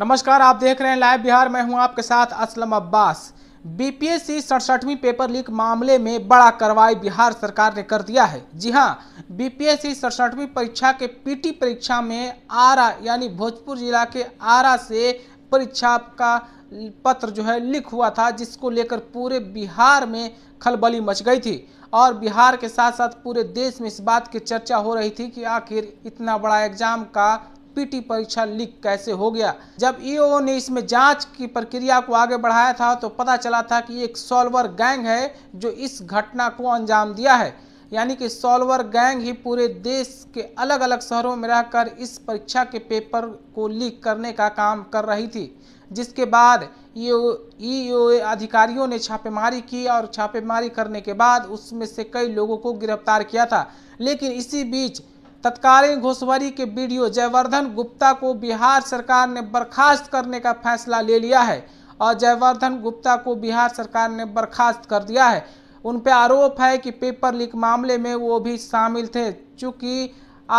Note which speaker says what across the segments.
Speaker 1: नमस्कार आप देख रहे हैं लाइव बिहार मैं हूं आपके साथ असलम अब्बास बीपीएससी सड़सठवीं पेपर लीक मामले में बड़ा कार्रवाई बिहार सरकार ने कर दिया है जी हां बीपीएससी सड़सठवीं परीक्षा के पीटी परीक्षा में आरा यानी भोजपुर जिला के आरा से परीक्षा का पत्र जो है लीक हुआ था जिसको लेकर पूरे बिहार में खलबली मच गई थी और बिहार के साथ साथ पूरे देश में इस बात की चर्चा हो रही थी कि आखिर इतना बड़ा एग्जाम का पीटी परीक्षा लीक कैसे हो गया जब ईओ ने इसमें जांच की प्रक्रिया को आगे बढ़ाया था तो पता चला था कि एक सॉल्वर गैंग है जो इस घटना को अंजाम दिया है यानी कि सॉल्वर गैंग ही पूरे देश के अलग अलग शहरों में रहकर इस परीक्षा के पेपर को लीक करने का काम कर रही थी जिसके बाद ई अधिकारियों ने छापेमारी की और छापेमारी करने के बाद उसमें से कई लोगों को गिरफ्तार किया था लेकिन इसी बीच तत्कालीन घुसवरी के वीडियो जयवर्धन गुप्ता को बिहार सरकार ने बर्खास्त करने का फैसला ले लिया है और जयवर्धन गुप्ता को बिहार सरकार ने बर्खास्त कर दिया है उन पर आरोप है कि पेपर लीक मामले में वो भी शामिल थे चूँकि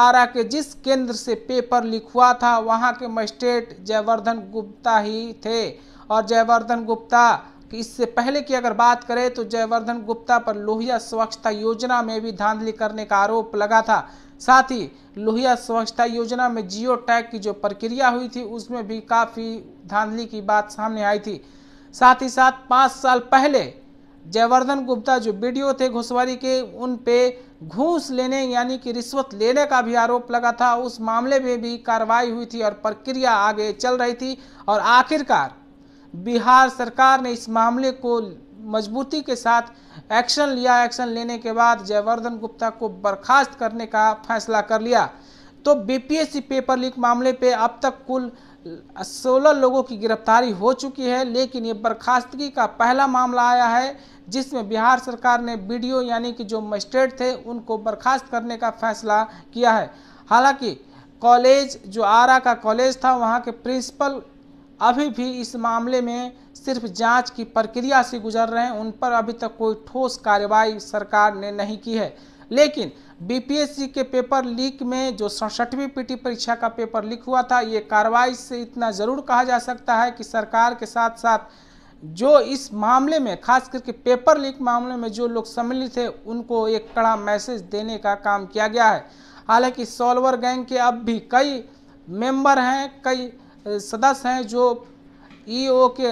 Speaker 1: आरा के जिस केंद्र से पेपर लीक हुआ था वहाँ के मजिस्ट्रेट जयवर्धन गुप्ता ही थे और जयवर्धन गुप्ता कि इससे पहले की अगर बात करें तो जयवर्धन गुप्ता पर लोहिया स्वच्छता योजना में भी धांधली करने का आरोप लगा था साथ ही लोहिया स्वच्छता योजना में जियो टैग की जो प्रक्रिया हुई थी उसमें भी काफ़ी धांधली की बात सामने आई थी साथ ही साथ पाँच साल पहले जयवर्धन गुप्ता जो वीडियो थे घुसवारी के उन पे घूस लेने यानी कि रिश्वत लेने का भी आरोप लगा था उस मामले में भी कार्रवाई हुई थी और प्रक्रिया आगे चल रही थी और आखिरकार बिहार सरकार ने इस मामले को मजबूती के साथ एक्शन लिया एक्शन लेने के बाद जयवर्धन गुप्ता को बर्खास्त करने का फैसला कर लिया तो बीपीएससी पेपर लीक मामले पे अब तक कुल 16 लोगों की गिरफ्तारी हो चुकी है लेकिन ये बर्खास्तगी का पहला मामला आया है जिसमें बिहार सरकार ने बीडीओ यानी कि जो मजिस्ट्रेट थे उनको बर्खास्त करने का फैसला किया है हालांकि कॉलेज जो आरा का कॉलेज था वहाँ के प्रिंसिपल अभी भी इस मामले में सिर्फ जांच की प्रक्रिया से गुजर रहे हैं उन पर अभी तक कोई ठोस कार्रवाई सरकार ने नहीं की है लेकिन बीपीएससी के पेपर लीक में जो सड़सठवीं पीटी परीक्षा का पेपर लीक हुआ था ये कार्रवाई से इतना ज़रूर कहा जा सकता है कि सरकार के साथ साथ जो इस मामले में खास करके पेपर लीक मामले में जो लोग सम्मिलित थे उनको एक कड़ा मैसेज देने का काम किया गया है हालांकि सॉल्वर गैंग के अब भी कई मेंबर हैं कई सदस्य हैं जो ईओ e के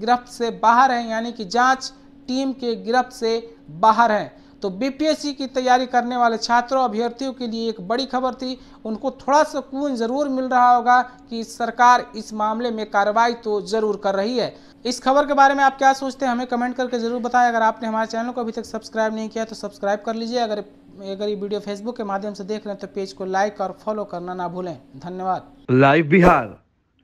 Speaker 1: गिरफ्त से बाहर हैं यानी कि जांच टीम के गिरफ्त से बाहर हैं तो बीपीएससी की तैयारी करने वाले छात्रों अभ्यर्थियों के लिए एक बड़ी खबर थी उनको थोड़ा सा कून जरूर मिल रहा होगा कि सरकार इस मामले में कार्रवाई तो जरूर कर रही है इस खबर के बारे में आप क्या सोचते हैं हमें कमेंट करके जरूर बताएं अगर आपने हमारे चैनल को अभी तक सब्सक्राइब नहीं किया तो सब्सक्राइब कर लीजिए अगर अगर ये वीडियो फेसबुक के माध्यम से देख रहे हैं तो पेज को लाइक और फॉलो करना ना भूलें धन्यवाद लाइव बिहार